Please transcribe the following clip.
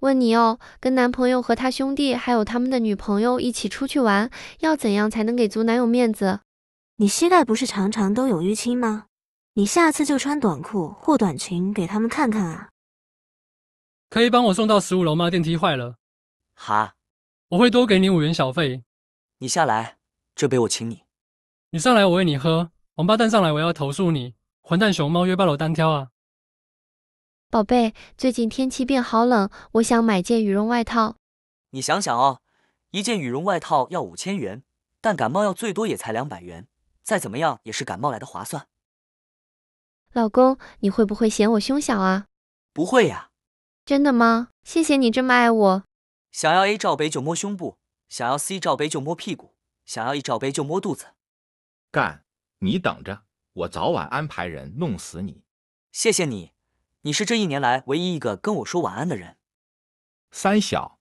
问你哦，跟男朋友和他兄弟，还有他们的女朋友一起出去玩，要怎样才能给足男友面子？你膝盖不是常常都有淤青吗？你下次就穿短裤或短裙给他们看看啊。可以帮我送到十五楼吗？电梯坏了。好，我会多给你五元小费。你下来，这杯我请你。你上来，我喂你喝。王八蛋上来，我要投诉你。混蛋熊猫约八楼单挑啊。宝贝，最近天气变好冷，我想买件羽绒外套。你想想哦，一件羽绒外套要五千元，但感冒药最多也才两百元，再怎么样也是感冒来的划算。老公，你会不会嫌我胸小啊？不会呀，真的吗？谢谢你这么爱我。想要 A 罩杯就摸胸部，想要 C 罩杯就摸屁股，想要 E 罩杯就摸肚子。干，你等着，我早晚安排人弄死你。谢谢你。你是这一年来唯一一个跟我说晚安的人，三小。